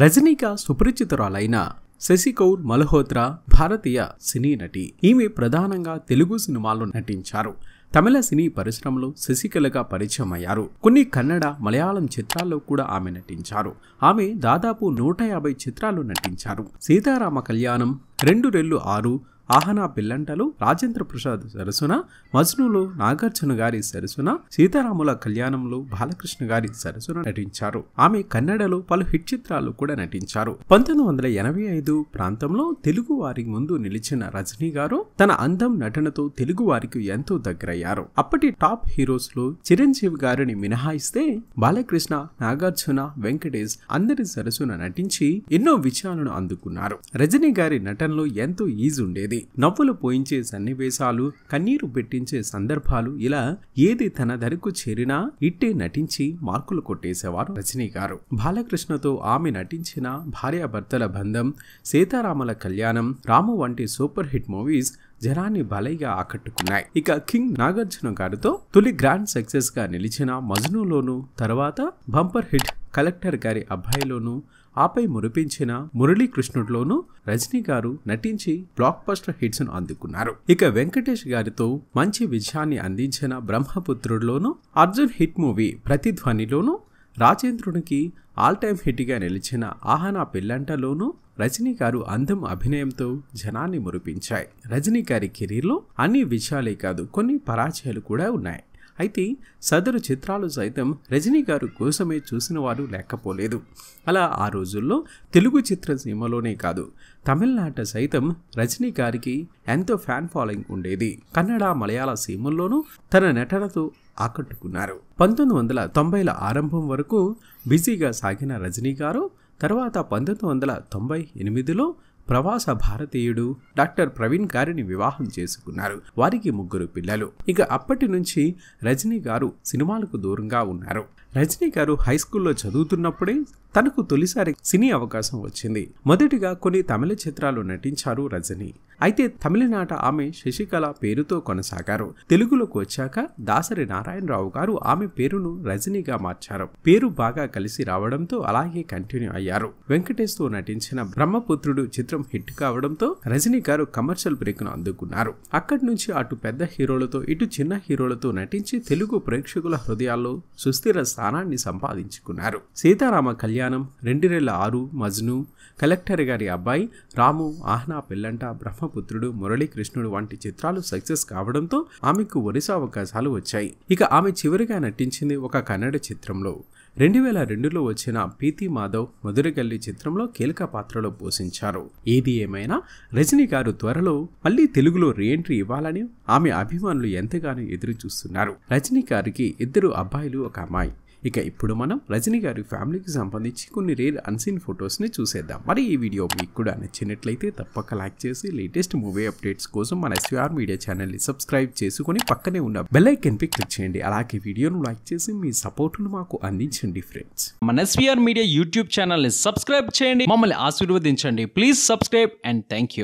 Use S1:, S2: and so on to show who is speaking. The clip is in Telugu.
S1: రజనీగా సుపరిచితురాలైన శశికౌర్ మల్హోత్రా భారతీయ సినీ నటి ఈమె ప్రధానంగా తెలుగు సినిమాల్లో నటించారు తమిళ సినీ పరిశ్రమలో శశికళగా పరిచయం అయ్యారు కొన్ని కన్నడ మలయాళం చిత్రాల్లో కూడా ఆమె నటించారు ఆమె దాదాపు నూట యాభై చిత్రాలు నటించారు సీతారామ కళ్యాణం రెండు రెల్లు ఆరు ఆహనా పిల్లంటలు రాజేంద్ర ప్రసాద్ సరసున మజ్నులు నాగార్జున గారి సరసున సీతారాముల కళ్యాణంలో బాలకృష్ణ గారి సరసున నటించారు ఆమె కన్నడలో పలు హిట్ చిత్రాలు కూడా నటించారు పంతొమ్మిది వందల ఎనభై ఐదు ప్రాంతంలో తెలుగు వారి ముందు నిలిచిన రజనీ గారు తన అందం నటనతో తెలుగు వారికి ఎంతో దగ్గరయ్యారు అప్పటి టాప్ హీరోస్ లో చిరంజీవి గారిని మినహాయిస్తే బాలకృష్ణ నాగార్జున వెంకటేష్ అందరి సరసున నటించి ఎన్నో విజయాలను అందుకున్నారు రజనీ గారి నటనలో ఎంతో ఈజ్ ఉండేది నవ్వులు పోయించే సన్నివేశాలు కన్నీరు పెట్టించే సందర్భాలు ఇలా ఏది తన ధరకు చేరినా ఇట్టే నటించి మార్కులు కొట్టేసేవారు రజనీ గారు బాలకృష్ణతో ఆమె నటించిన భార్యాభర్తల బంధం సీతారామల కళ్యాణం రాము వంటి సూపర్ హిట్ మూవీస్ జనాన్ని బలైగా ఆకట్టుకున్నాయి ఇక కింగ్ నాగార్జున గారితో తొలి గ్రాండ్ సక్సెస్ గా నిలిచిన మజ్నులోను తర్వాత బంపర్ హిట్ కలెక్టర్ గారి అబ్బాయిలోనూ ఆపై మురిపించిన మురళీకృష్ణుడిలోనూ రజనీ గారు నటించి బ్లాక్ బస్టర్ హిట్స్ ను అందుకున్నారు ఇక వెంకటేష్ గారితో మంచి విజయాన్ని అందించిన బ్రహ్మపుత్రుడిలోనూ అర్జున్ హిట్ మూవీ ప్రతిధ్వనిలోనూ రాజేంద్రునికి ఆల్ టైమ్ హిట్గా నిలిచిన ఆహనా పెళ్ళంటలోనూ రజనీ గారు అందం అభినయంతో జనాన్ని మురిపించాయి రజనీ గారి కెరీర్లో అన్ని విజయాలే కాదు కొన్ని పరాజయాలు కూడా ఉన్నాయి అయితే సదరు చిత్రాలు సైతం రజనీ గారు కోసమే చూసిన వారు లేకపోలేదు అలా ఆ రోజుల్లో తెలుగు చిత్రసీమలోనే కాదు తమిళనాట సైతం రజనీ గారికి ఎంతో ఫ్యాన్ ఫాలోయింగ్ ఉండేది కన్నడ మలయాళ సీమల్లోనూ తన నటనతో ఆకట్టుకున్నారు పంతొమ్మిది వందల తొంభైల ఆరంభం వరకు బిజీగా సాగిన రజనీ గారు తర్వాత పంతొమ్మిది వందల తొంభై ఎనిమిదిలో ప్రవాస భారతీయుడు డాక్టర్ ప్రవీణ్ గారిని వివాహం చేసుకున్నారు వారికి ముగ్గురు పిల్లలు ఇక అప్పటి నుంచి రజనీ గారు సినిమాలకు దూరంగా ఉన్నారు రజనీ గారు హై స్కూల్లో చదువుతున్నప్పుడే తనకు తొలిసారి సినీ అవకాశం వచ్చింది మొదటిగా కొన్ని తమిళ చిత్రాలు నటించారు రజనీ అయితే తమిళనాట ఆమె శశికళ పేరుతో కొనసాగారు తెలుగులోకి వచ్చాక దాసరి నారాయణరావు గారు ఆమె పేరును రజనీగా మార్చారు పేరు బాగా కలిసి రావడంతో అలాగే కంటిన్యూ అయ్యారు వెంకటేష్ తో నటించిన బ్రహ్మపుత్రుడు చిత్రం హిట్ కావడంతో రజనీ గారు కమర్షియల్ బ్రేక్ ను అందుకున్నారు అక్కడి నుంచి అటు పెద్ద హీరోలతో ఇటు చిన్న హీరోలతో నటించి తెలుగు ప్రేక్షకుల హృదయాల్లో సుస్థిర స్థానాన్ని సంపాదించుకున్నారు సీతారామ కళ్యాణం రెండు వేల ఆరు మజ్ను కలెక్టర్ గారి అబ్బాయి రాము ఆహ్నా పిల్లంట బ్రహ్మపుత్రుడు మురళీకృష్ణుడు వంటి చిత్రాలు సక్సెస్ కావడంతో ఆమెకు ఒరిసా అవకాశాలు వచ్చాయి ఇక ఆమె చివరిగా నటించింది ఒక కన్నడ చిత్రంలో రెండు వేల రెండులో వచ్చిన పీతి మాధవ్ మధురగల్లి చిత్రంలో కీలక పాత్రలో పోషించారు ఏది ఏమైనా రజనీ గారు త్వరలో మళ్ళీ తెలుగులో రీఎంట్రీ ఇవ్వాలని ఆమె అభిమానులు ఎంతగానో ఎదురు చూస్తున్నారు రజనీ గారికి ఇద్దరు అబ్బాయిలు ఒక అమ్మాయి ఇక ఇప్పుడు మనం రజనీ గారి ఫ్యామిలీకి సంబంధించి కొన్ని రేర్ అన్సీన్ ఫొటోస్ని చూసేద్దాం మరి ఈ వీడియో మీకు కూడా నచ్చినట్లయితే తప్పక లైక్ చేసి లేటెస్ట్ మూవీ అప్డేట్స్ కోసం మన ఎస్వీఆర్ మీడియా ఛానల్ని సబ్స్క్రైబ్ చేసుకుని పక్కనే ఉన్న బెల్ ఐకన్పై క్లిక్ చేయండి అలాగే వీడియోను లైక్ చేసి మీ సపోర్ట్ను మాకు అందించండి ఫ్రెండ్స్ మన ఎస్వీఆర్ మీడియా యూట్యూబ్ ఛానల్ని సబ్స్క్రైబ్ చేయండి మమ్మల్ని ఆశీర్వదించండి please subscribe and thank you